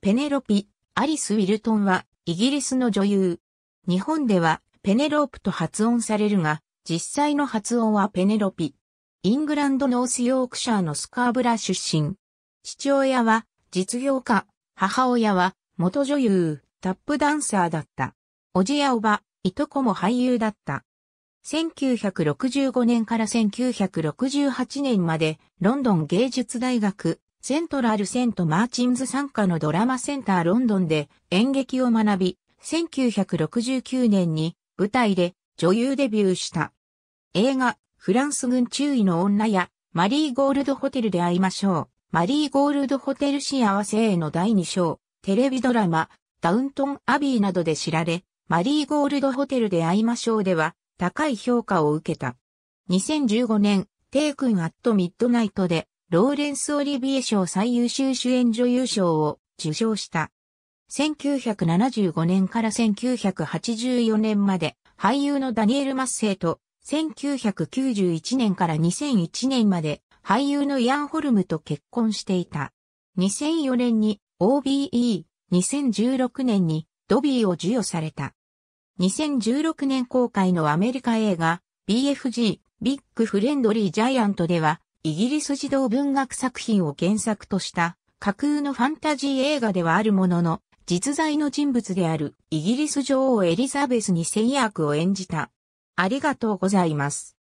ペネロピ、アリス・ウィルトンは、イギリスの女優。日本では、ペネロープと発音されるが、実際の発音はペネロピ。イングランドノースヨークシャーのスカーブラ出身。父親は、実業家、母親は、元女優、タップダンサーだった。おじやおば、いとこも俳優だった。1965年から1968年までロンドン芸術大学セントラルセントマーチンズ参加のドラマセンターロンドンで演劇を学び、1969年に舞台で女優デビューした。映画、フランス軍注意の女や、マリーゴールドホテルで会いましょう。マリーゴールドホテル幸せへの第2章、テレビドラマ、ダウントンアビーなどで知られ、マリーゴールドホテルで会いましょうでは、高い評価を受けた。2015年、テイクンアットミッドナイトで、ローレンス・オリビエ賞最優秀主演女優賞を受賞した。1975年から1984年まで俳優のダニエル・マッセイと1991年から2001年まで俳優のイアン・ホルムと結婚していた。2004年に OBE、2016年にドビーを授与された。2016年公開のアメリカ映画 BFG ビッグフレンドリージャイアントではイギリス児童文学作品を原作とした架空のファンタジー映画ではあるものの、実在の人物であるイギリス女王エリザベスに制約を演じた。ありがとうございます。